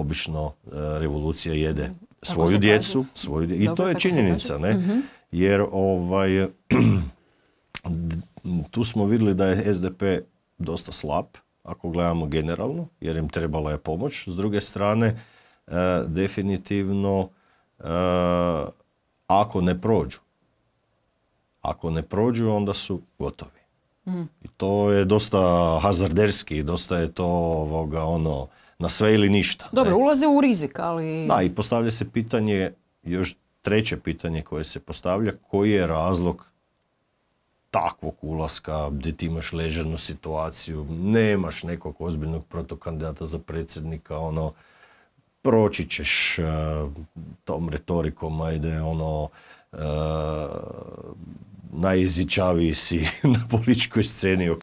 obično e, revolucija jede svoju djecu, svoju djecu. i to je činjenica, ne? Mhm. Jer ovaj tu smo vidjeli da je SDP dosta slab, ako gledamo generalno, jer im trebala je pomoć. S druge strane, e, definitivno e, ako ne prođu, ako ne prođu, onda su gotovi. I to je dosta hazarderski, dosta je to ovoga, ono, na sve ili ništa. Dobro, ulaze u rizik, ali... Da, i postavlja se pitanje, još treće pitanje koje se postavlja, koji je razlog takvog ulaska gdje ti imaš ležernu situaciju, nemaš nekog ozbiljnog protokandidata za predsjednika, ono, proći ćeš eh, tom retorikom, ajde, ono, eh, najjezičaviji si na političkoj sceni.